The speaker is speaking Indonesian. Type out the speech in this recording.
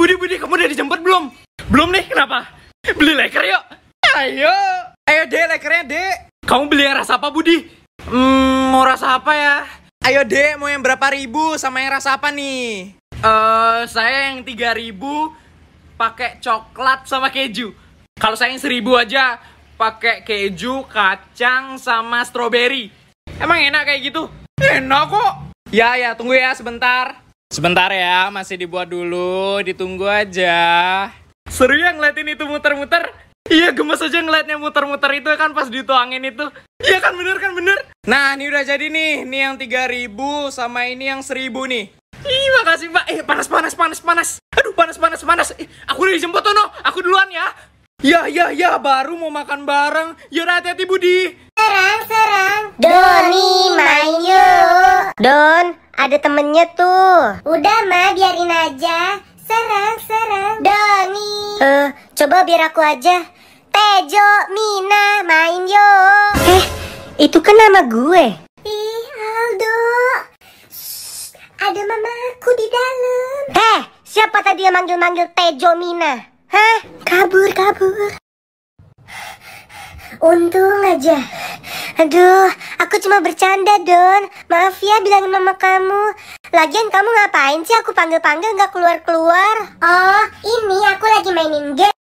Budi, Budi, kamu udah dijemput belum? Belum nih, kenapa? Beli leker yuk! Ayo! Ayo, deh, lekernya, deh! Kamu beli yang rasa apa, Budi? Hmm, mau rasa apa ya? Ayo, deh, mau yang berapa ribu sama yang rasa apa nih? Eh, uh, saya yang tiga ribu pakai coklat sama keju. Kalau saya yang seribu aja, pakai keju, kacang, sama stroberi. Emang enak kayak gitu? Enak kok. Ya, ya, tunggu ya sebentar. Sebentar ya, masih dibuat dulu, ditunggu aja. Seru ya ngeliatin itu muter-muter. Iya gemes aja ngeliatnya muter-muter itu kan pas dituangin itu. Iya kan bener kan bener. Nah ini udah jadi nih, ini yang 3000 sama ini yang 1000 nih. Ih makasih mbak, eh panas panas panas panas. Aduh panas panas panas. Eh, aku udah dijemput no, aku duluan ya. Ya ya ya baru mau makan bareng. Ya hati-hati Budi. Serang serang. Doni main yuk. Don ada temennya tuh. Udah, mah biarin aja. Serang, serang. Doni. Eh, uh, coba biar aku aja. Tejo, Mina, main yo. Eh, itu kan nama gue. Ih, Aldo. Shh, ada mamaku di dalam. Eh, siapa tadi yang manggil-manggil Tejo, Mina? Hah? Kabur, kabur. Untung aja Aduh, aku cuma bercanda, Don. Maaf ya bilangin mama kamu. Lagian kamu ngapain sih aku panggil-panggil nggak keluar-keluar? Oh, ini aku lagi mainin game.